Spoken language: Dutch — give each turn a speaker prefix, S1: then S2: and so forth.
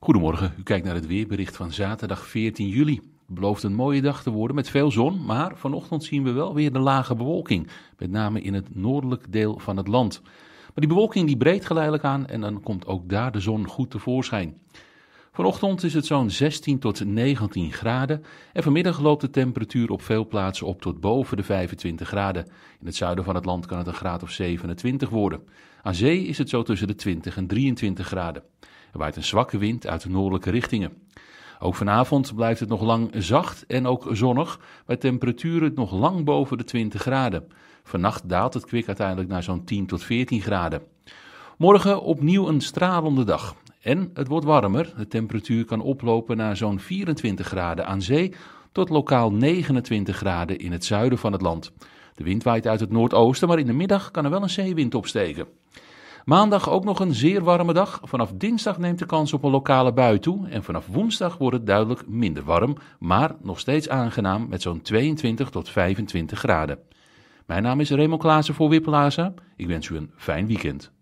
S1: Goedemorgen, u kijkt naar het weerbericht van zaterdag 14 juli. Het belooft een mooie dag te worden met veel zon, maar vanochtend zien we wel weer de lage bewolking, met name in het noordelijk deel van het land. Maar die bewolking die breedt geleidelijk aan en dan komt ook daar de zon goed tevoorschijn. Vanochtend is het zo'n 16 tot 19 graden en vanmiddag loopt de temperatuur op veel plaatsen op tot boven de 25 graden. In het zuiden van het land kan het een graad of 27 worden. Aan zee is het zo tussen de 20 en 23 graden. Er waait een zwakke wind uit de noordelijke richtingen. Ook vanavond blijft het nog lang zacht en ook zonnig, bij temperaturen nog lang boven de 20 graden. Vannacht daalt het kwik uiteindelijk naar zo'n 10 tot 14 graden. Morgen opnieuw een stralende dag. En het wordt warmer. De temperatuur kan oplopen naar zo'n 24 graden aan zee tot lokaal 29 graden in het zuiden van het land. De wind waait uit het noordoosten, maar in de middag kan er wel een zeewind opsteken. Maandag ook nog een zeer warme dag. Vanaf dinsdag neemt de kans op een lokale bui toe. En vanaf woensdag wordt het duidelijk minder warm, maar nog steeds aangenaam met zo'n 22 tot 25 graden. Mijn naam is Raymond Klaassen voor Wipplaza. Ik wens u een fijn weekend.